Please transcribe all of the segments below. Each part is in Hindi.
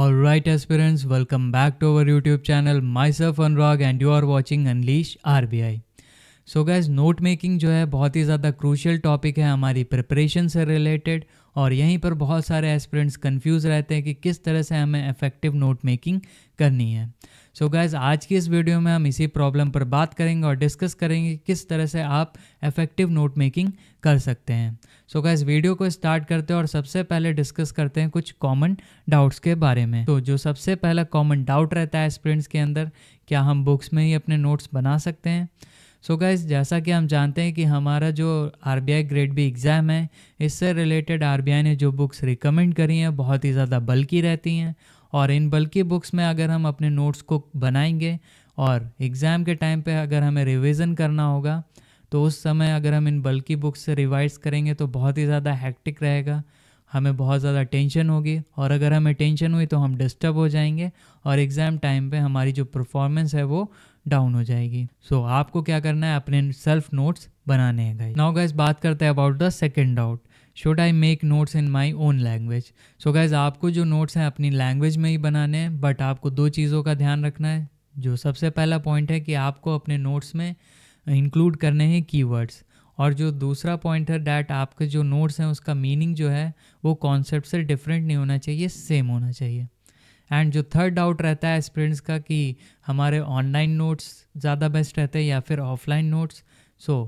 All right, aspirants, welcome back to our YouTube channel. Myself Anurag and you are watching Unleash RBI. So guys note making जो है बहुत ही ज़्यादा क्रूशियल टॉपिक है हमारी प्रिपरेशन से रिलेटेड और यहीं पर बहुत सारे एस्पिरेंट्स कंफ्यूज रहते हैं कि किस तरह से हमें इफेक्टिव नोट मेकिंग करनी है सो so गैज़ आज की इस वीडियो में हम इसी प्रॉब्लम पर बात करेंगे और डिस्कस करेंगे किस तरह से आप इफेक्टिव नोट मेकिंग कर सकते हैं सो so गैज़ वीडियो को स्टार्ट करते हैं और सबसे पहले डिस्कस करते हैं कुछ कॉमन डाउट्स के बारे में तो जो सबसे पहला कॉमन डाउट रहता है स्टूडेंट्स के अंदर क्या हम बुक्स में ही अपने नोट्स बना सकते हैं सो so गाइज जैसा कि हम जानते हैं कि हमारा जो आर ग्रेड बी एग्ज़ाम है इससे रिलेटेड आर ने जो बुक्स रिकमेंड करी हैं बहुत ही ज़्यादा बल्कि रहती हैं और इन बल्कि बुक्स में अगर हम अपने नोट्स को बनाएंगे और एग्ज़ाम के टाइम पे अगर हमें रिवीजन करना होगा तो उस समय अगर हम इन बल्कि बुक्स से रिवाइज करेंगे तो बहुत ही ज़्यादा हैक्टिक रहेगा हमें बहुत ज़्यादा टेंशन होगी और अगर हमें टेंशन हुई तो हम डिस्टर्ब हो जाएंगे और एग्ज़ाम टाइम पे हमारी जो परफॉर्मेंस है वो डाउन हो जाएगी सो so, आपको क्या करना है अपने सेल्फ नोट्स बनाने हैं गाइस नाउ गाइस बात करते हैं about the second doubt should I make notes in my own language so guys आपको जो नोट्स हैं अपनी लैंग्वेज में ही बनाने हैं बट आपको दो चीज़ों का ध्यान रखना है जो सबसे पहला पॉइंट है कि आपको अपने नोट्स में इंक्लूड करने हैं कीवर्ड्स और जो दूसरा पॉइंट है डैट आपके जो नोट्स हैं उसका मीनिंग जो है वो कॉन्सेप्ट से डिफरेंट नहीं होना चाहिए सेम होना चाहिए एंड जो थर्ड डाउट रहता है स्टूडेंट्स का कि हमारे ऑनलाइन नोट्स ज़्यादा बेस्ट रहते हैं या फिर ऑफलाइन नोट्स सो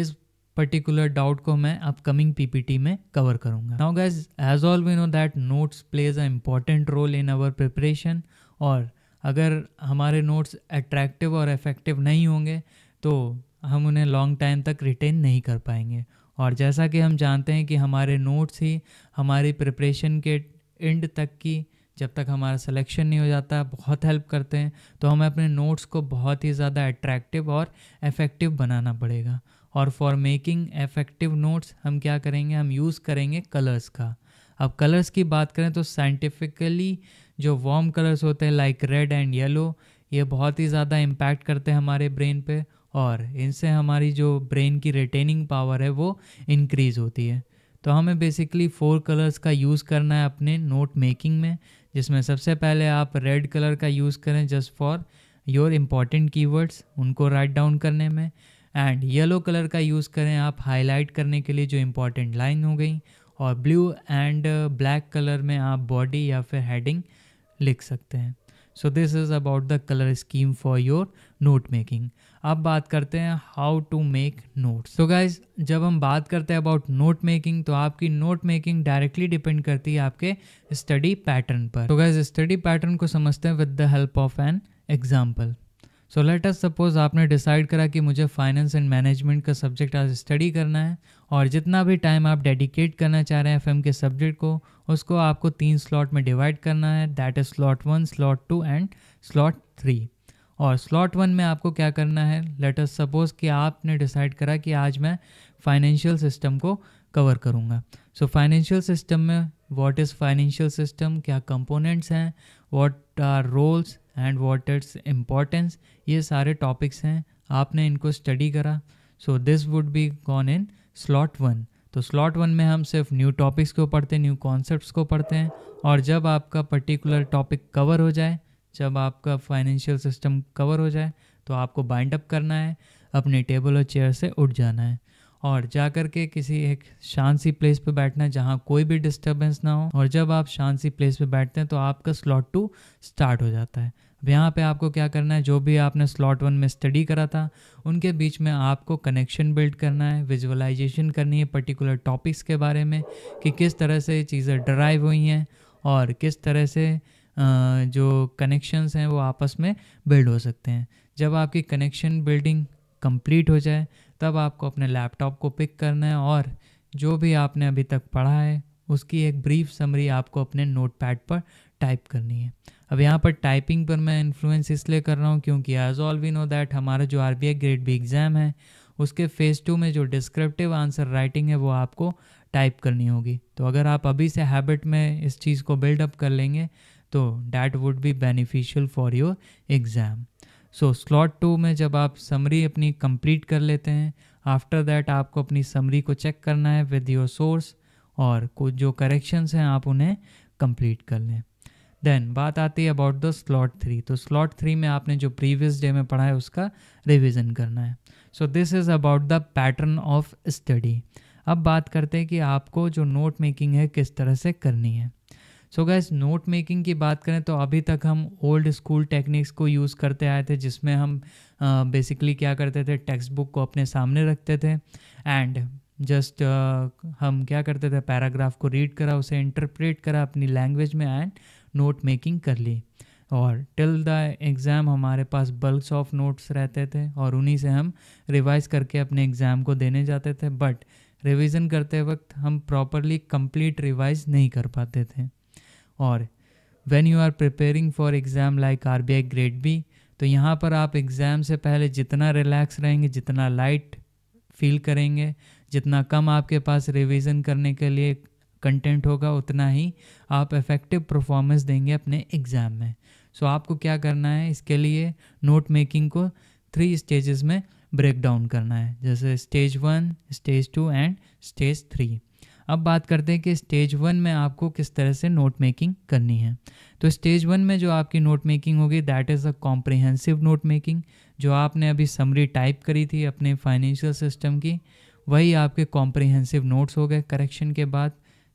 इस पर्टिकुलर डाउट को मैं अपकमिंग पीपीटी में कवर करूंगा now guys as all we know that notes plays a important role in our preparation और अगर हमारे नोट्स अट्रैक्टिव और इफेक्टिव नहीं होंगे तो हम उन्हें लॉन्ग टाइम तक रिटेन नहीं कर पाएंगे और जैसा कि हम जानते हैं कि हमारे नोट्स ही हमारी प्रिपरेशन के एंड तक की जब तक हमारा सिलेक्शन नहीं हो जाता बहुत हेल्प करते हैं तो हमें अपने नोट्स को बहुत ही ज़्यादा अट्रैक्टिव और इफ़ेक्टिव बनाना पड़ेगा और फॉर मेकिंग एफेक्टिव नोट्स हम क्या करेंगे हम यूज़ करेंगे कलर्स का अब कलर्स की बात करें तो साइंटिफिकली जो वार्म कलर्स होते हैं लाइक रेड एंड येलो ये बहुत ही ज़्यादा इम्पैक्ट करते हैं हमारे ब्रेन पे और इनसे हमारी जो ब्रेन की रिटेनिंग पावर है वो इनक्रीज़ होती है तो हमें बेसिकली फोर कलर्स का यूज़ करना है अपने नोट मेकिंग में जिसमें सबसे पहले आप रेड कलर का यूज़ करें just for your important keywords उनको राइट डाउन करने में एंड येलो कलर का यूज़ करें आप हाईलाइट करने के लिए जो इम्पॉर्टेंट लाइन हो गई और ब्लू एंड ब्लैक कलर में आप बॉडी या फिर हेडिंग लिख सकते हैं so this is about the colour scheme for your note making अब बात करते हैं how to make notes so guys जब हम बात करते हैं अबाउट नोट मेकिंग तो आपकी नोट मेकिंग डायरेक्टली डिपेंड करती है आपके स्टडी पैटर्न पर तो गाइज स्टडी पैटर्न को समझते हैं with the help of an example so let us suppose आपने डिसाइड करा कि मुझे फाइनेंस एंड मैनेजमेंट का सब्जेक्ट आज स्टडी करना है और जितना भी टाइम आप डेडिकेट करना चाह रहे हैं एफ के सब्जेक्ट को उसको आपको तीन स्लॉट में डिवाइड करना है that is slot one slot two and slot three और स्लॉट वन में आपको क्या करना है लेट अस सपोज कि आपने डिसाइड करा कि आज मैं फाइनेंशियल सिस्टम को कवर करूँगा सो फाइनेंशियल सिस्टम में वॉट इज़ फाइनेंशियल सिस्टम क्या कंपोनेंट्स हैं what are roles and what its importance ये सारे टॉपिक्स हैं आपने इनको स्टडी करा so this would be gone in slot one तो स्लॉट वन में हम सिर्फ न्यू टॉपिक्स को पढ़ते हैं न्यू कॉन्सेप्ट को पढ़ते हैं और जब आपका पर्टिकुलर टॉपिक कवर हो जाए जब आपका फाइनेंशियल सिस्टम कवर हो जाए तो आपको बाइंड अप करना है अपने टेबल और चेयर से उठ जाना है और जा कर के किसी एक शांत सी प्लेस पे बैठना जहाँ कोई भी डिस्टरबेंस ना हो और जब आप शांत सी प्लेस पे बैठते हैं तो आपका स्लॉट टू स्टार्ट हो जाता है अब यहाँ पे आपको क्या करना है जो भी आपने स्लॉट वन में स्टडी करा था उनके बीच में आपको कनेक्शन बिल्ड करना है विजुअलाइजेशन करनी है पर्टिकुलर टॉपिक्स के बारे में कि किस तरह से चीज़ें ड्राइव हुई हैं और किस तरह से जो कनेक्शंस हैं वो आपस में बिल्ड हो सकते हैं जब आपकी कनेक्शन बिल्डिंग कंप्लीट हो जाए तब आपको अपने लैपटॉप को पिक करना है और जो भी आपने अभी तक पढ़ा है उसकी एक ब्रीफ समरी आपको अपने नोट पर टाइप करनी है अब यहाँ पर टाइपिंग पर मैं इन्फ्लुएंस इसलिए कर रहा हूँ क्योंकि as all we know that हमारा जो R B I grade B exam है उसके फेज़ टू में जो डिस्क्रिप्टिव आंसर राइटिंग है वो आपको टाइप करनी होगी तो अगर आप अभी से हैबिट में इस चीज़ को बिल्डअप कर लेंगे तो that would be beneficial for your exam so slot two में जब आप समरी अपनी कंप्लीट कर लेते हैं आफ्टर दैट आपको अपनी समरी को चेक करना है विद योर सोर्स और कुछ जो करेक्शंस हैं आप उन्हें कंप्लीट कर लें देन बात आती है अबाउट द स्लॉट थ्री तो स्लॉट थ्री में आपने जो प्रीवियस डे में पढ़ा है उसका रिविज़न करना है so this is about the pattern of study अब बात करते हैं कि आपको जो नोट मेकिंग है किस तरह से करनी है सो गैस नोट मेकिंग की बात करें तो अभी तक हम ओल्ड स्कूल टेक्निक्स को यूज़ करते आए थे जिसमें हम बेसिकली uh, क्या करते थे टेक्स्ट बुक को अपने सामने रखते थे एंड जस्ट uh, हम क्या करते थे पैराग्राफ को रीड करा उसे इंटरप्रेट करा अपनी लैंग्वेज में एंड नोट मेकिंग कर ली और टिल द एग्ज़ाम हमारे पास बल्क्स ऑफ नोट्स रहते थे और उन्हीं से हम रिवाइज़ करके अपने एग्ज़ाम को देने जाते थे बट रिवीजन करते वक्त हम प्रॉपरली कंप्लीट रिवाइज नहीं कर पाते थे और when you are preparing for exam like R B I grade B तो यहाँ पर आप एग्ज़ाम से पहले जितना रिलैक्स रहेंगे जितना लाइट फील करेंगे जितना कम आपके पास रिवीजन करने के लिए कंटेंट होगा उतना ही आप इफ़ेक्टिव परफॉर्मेंस देंगे अपने एग्ज़ाम में सो so, आपको क्या करना है इसके लिए नोट मेकिंग को थ्री स्टेजेस में ब्रेक डाउन करना है जैसे stage one stage two and stage three अब बात करते हैं कि स्टेज वन में आपको किस तरह से नोट मेकिंग करनी है तो स्टेज वन में जो आपकी नोट मेकिंग होगी that is a comprehensive note making जो आपने अभी समरी टाइप करी थी अपने फाइनेंशियल सिस्टम की वही आपके कॉम्प्रिहेंसिव नोट्स हो गए करेक्शन के बाद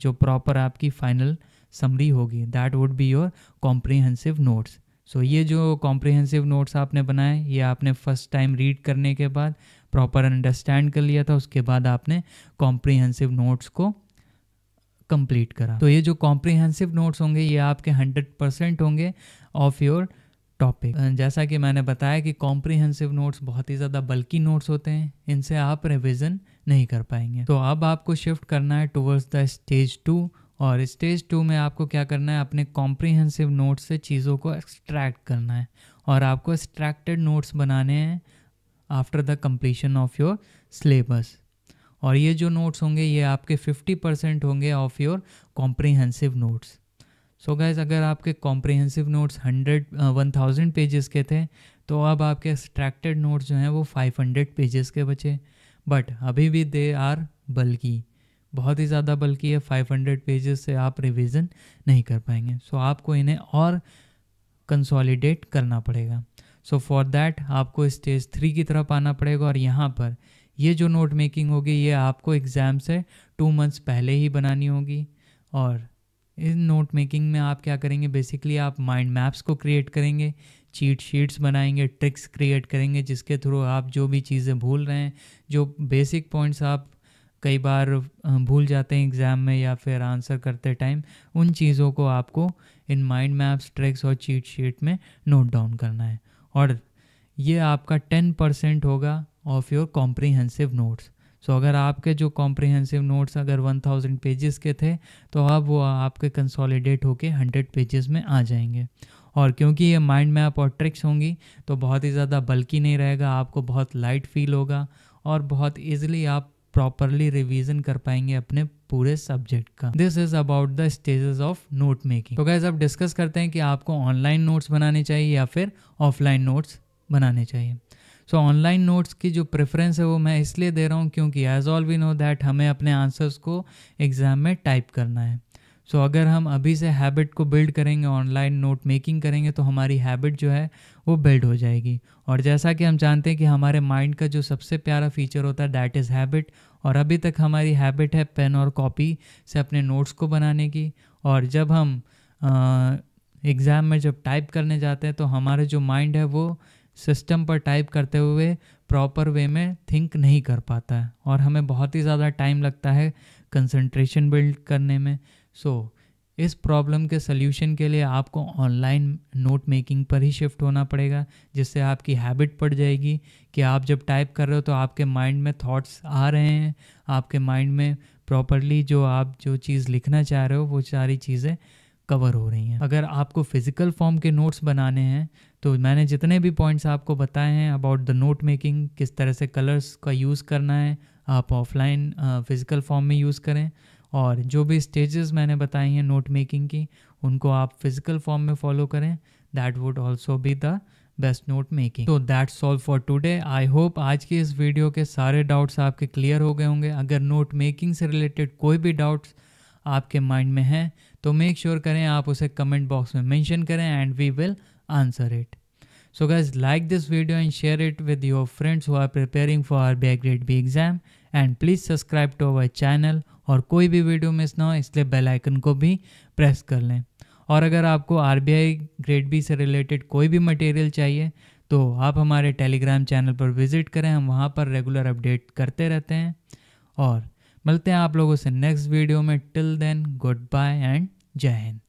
जो प्रॉपर आपकी फाइनल समरी होगी that would be your comprehensive notes so ये जो कॉम्प्रिहेंसिव नोट्स आपने बनाए ये आपने फर्स्ट टाइम रीड करने के बाद प्रॉपर अंडरस्टैंड कर लिया था उसके बाद आपने कॉम्प्रिहेंसिव नोट्स को कंप्लीट करा तो ये जो कॉम्प्रिहेंसिव नोट्स होंगे ये आपके हंड्रेड परसेंट होंगे ऑफ योर टॉपिक जैसा कि मैंने बताया कि कॉम्प्रिहेंसिव नोट्स बहुत ही ज़्यादा बल्कि नोट्स होते हैं इनसे आप रिविज़न नहीं कर पाएंगे तो अब आपको शिफ्ट करना है टूवर्ड्स द स्टेज टू और स्टेज टू में आपको क्या करना है अपने कॉम्प्रिहेंसिव नोट से चीज़ों को एक्सट्रैक्ट करना है और आपको एक्सट्रैक्टेड नोट्स बनाने हैं after the completion of your syllabus और ये जो नोट्स होंगे ये आपके 50 परसेंट होंगे of your comprehensive notes so guys अगर आपके comprehensive notes hundred one thousand pages के थे तो अब आपके एक्सट्रैक्टेड नोट्स जो हैं वो फाइव हंड्रेड पेजेस के बचे बट अभी भी दे आर बल्कि बहुत ही ज़्यादा बल्कि है फाइव हंड्रेड पेजेस से आप रिविज़न नहीं कर पाएंगे सो so, आपको इन्हें और कंसोलिडेट करना पड़ेगा सो फॉर दैट आपको स्टेज थ्री की तरफ आना पड़ेगा और यहाँ पर ये जो नोट मेकिंग होगी ये आपको एग्ज़ाम से टू मंथ्स पहले ही बनानी होगी और इस नोट मेकिंग में आप क्या करेंगे बेसिकली आप माइंड मैप्स को क्रिएट करेंगे चीट शीट्स बनाएंगे ट्रिक्स क्रिएट करेंगे जिसके थ्रू आप जो भी चीज़ें भूल रहे हैं जो बेसिक पॉइंट्स आप कई बार भूल जाते हैं एग्ज़ाम में या फिर आंसर करते टाइम उन चीज़ों को आपको इन माइंड मैप्स ट्रिक्स और चीट शीट में नोट डाउन करना है और ये आपका टेन परसेंट होगा of your comprehensive notes so so, अगर आपके जो कॉम्प्रिहेंसिव नोट्स अगर 1000 पेजेस के थे तो अब वो आपके कंसोलिडेट होके 100 पेजेस में आ जाएंगे और क्योंकि ये माइंड मैप और ट्रिक्स होंगी तो बहुत ही ज़्यादा बल्कि नहीं रहेगा आपको बहुत लाइट फील होगा और बहुत ईजिली आप प्रॉपरली रिविजन कर पाएंगे अपने पूरे सब्जेक्ट का this is about the stages of note making तो गैस अब डिस्कस करते हैं कि आपको ऑनलाइन नोट्स बनाने चाहिए या फिर ऑफलाइन नोट्स बनाने चाहिए सो ऑनलाइन नोट्स की जो प्रेफरेंस है वो मैं इसलिए दे रहा हूँ क्योंकि as all we know that हमें अपने आंसर्स को एग्ज़ाम में टाइप करना है सो so, अगर हम अभी से हैबिट को बिल्ड करेंगे ऑनलाइन नोट मेकिंग करेंगे तो हमारी हैबिट जो है वो बिल्ड हो जाएगी और जैसा कि हम जानते हैं कि हमारे माइंड का जो सबसे प्यारा फीचर होता है दैट इज़ हैबिट और अभी तक हमारी हैबिट है पेन और कॉपी से अपने नोट्स को बनाने की और जब हम एग्ज़ाम में जब टाइप करने जाते हैं तो हमारा जो माइंड है वो सिस्टम पर टाइप करते हुए प्रॉपर वे में थिंक नहीं कर पाता है और हमें बहुत ही ज़्यादा टाइम लगता है कंसंट्रेशन बिल्ड करने में सो so, इस प्रॉब्लम के सल्यूशन के लिए आपको ऑनलाइन नोट मेकिंग पर ही शिफ्ट होना पड़ेगा जिससे आपकी हैबिट पड़ जाएगी कि आप जब टाइप कर रहे हो तो आपके माइंड में थॉट्स आ रहे हैं आपके माइंड में प्रॉपरली जो आप जो चीज़ लिखना चाह रहे हो वो सारी चीज़ें कवर हो रही हैं अगर आपको फ़िज़िकल फॉर्म के नोट्स बनाने हैं तो मैंने जितने भी पॉइंट्स आपको बताए हैं अबाउट द नोट मेकिंग किस तरह से कलर्स का यूज़ करना है आप ऑफलाइन फिज़िकल फॉर्म में यूज़ करें और जो भी स्टेजेस मैंने बताई हैं नोट मेकिंग की उनको आप फिज़िकल फॉर्म में फॉलो करें that would also be the best note making तो that's all for today I hope आज की इस वीडियो के सारे डाउट्स आपके क्लियर हो गए होंगे अगर नोट मेकिंग से रिलेटेड कोई भी डाउट्स आपके माइंड में हैं तो मेक श्योर sure करें आप उसे कमेंट बॉक्स में मेंशन करें and we will answer it. So guys like this video and share it with your friends who are preparing for RBI grade B exam and please subscribe to our channel और कोई भी वीडियो मिस ना हो इसलिए बेल आइकन को भी प्रेस कर लें और अगर आपको आर ग्रेड बी से रिलेटेड कोई भी मटेरियल चाहिए तो आप हमारे टेलीग्राम चैनल पर विज़िट करें हम वहाँ पर रेगुलर अपडेट करते रहते हैं और मिलते हैं आप लोगों से नेक्स्ट वीडियो में टिल देन गुड बाय एंड जय हिंद